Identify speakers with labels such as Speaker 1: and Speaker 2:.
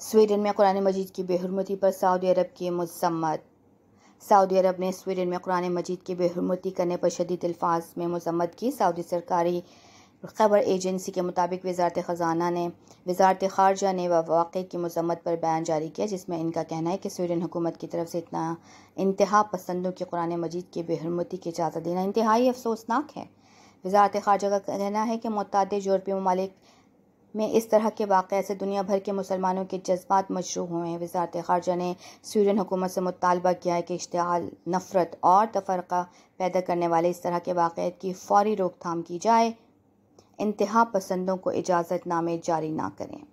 Speaker 1: Sweden में कुरान मजीद की बेहरमती पर सऊदी अरब की मजम्मत सऊदी अरब ने स्वीडन में कुरान मजीद की बेहरमती करने पर शदीद अल्फाज में मसम्मत की सऊदी सरकारी खबर एजेंसी के मुताबिक वजारत ख़जाना ने वजारत खारजा ने वाक़े की मजम्मत पर बयान जारी किया जिसमें इनका कहना है कि स्वीडन हुकूमत की तरफ से इतना इंतहा पसंदों की कुरान मजीद की बेहरमती की इजाज़त देना इंतहाई अफसोसनाक है वजारत खारजा का कहना है कि मतदे यूरोपी ममालिक में इस तरह के वाक़े से दुनिया भर के मुसलमानों के जज्बात मशरू हुए हैं वजारत खारजा ने स्वीडन हुकूमत से मुतालबा किया है कि इश्तहाल नफ़रत और तफरक़ा पैदा करने वाले इस तरह के वाक़ की फ़ौरी रोकथाम की जाए इंतहा पसंदों को इजाज़तनामे जारी ना करें